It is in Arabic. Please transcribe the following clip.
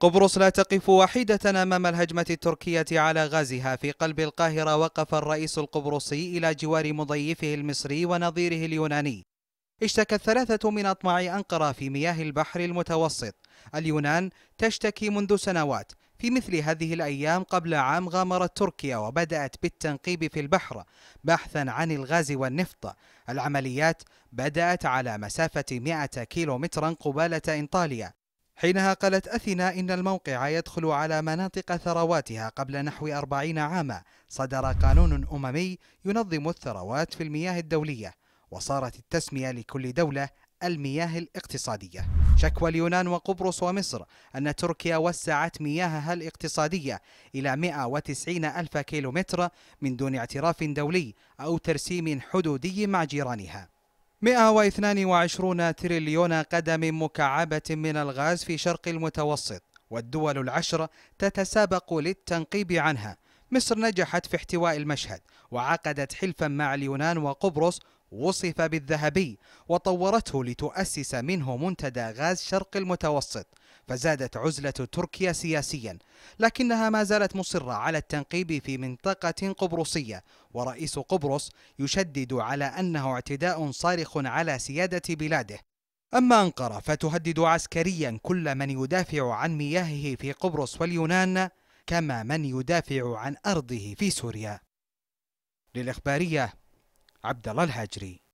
قبرص لا تقف واحدة أمام الهجمة التركية على غازها في قلب القاهرة وقف الرئيس القبرصي إلى جوار مضيفه المصري ونظيره اليوناني اشتكى الثلاثة من أطماع أنقرة في مياه البحر المتوسط اليونان تشتكي منذ سنوات في مثل هذه الأيام قبل عام غامرت تركيا وبدأت بالتنقيب في البحر بحثا عن الغاز والنفط العمليات بدأت على مسافة 100 كيلومترا قبالة إنطاليا حينها قالت أثينا إن الموقع يدخل على مناطق ثرواتها قبل نحو أربعين عاما صدر قانون أممي ينظم الثروات في المياه الدولية وصارت التسمية لكل دولة المياه الاقتصادية شكوى اليونان وقبرص ومصر أن تركيا وسعت مياهها الاقتصادية إلى 190 ألف كيلومتر من دون اعتراف دولي أو ترسيم حدودي مع جيرانها 122 تريليون قدم مكعبة من الغاز في شرق المتوسط والدول العشر تتسابق للتنقيب عنها مصر نجحت في احتواء المشهد وعقدت حلفا مع اليونان وقبرص وصف بالذهبي وطورته لتؤسس منه منتدى غاز شرق المتوسط فزادت عزلة تركيا سياسيا لكنها ما زالت مصرة على التنقيب في منطقة قبرصية ورئيس قبرص يشدد على أنه اعتداء صارخ على سيادة بلاده أما أنقرة فتهدد عسكريا كل من يدافع عن مياهه في قبرص واليونان كما من يدافع عن أرضه في سوريا للإخبارية عبد الله الهاجري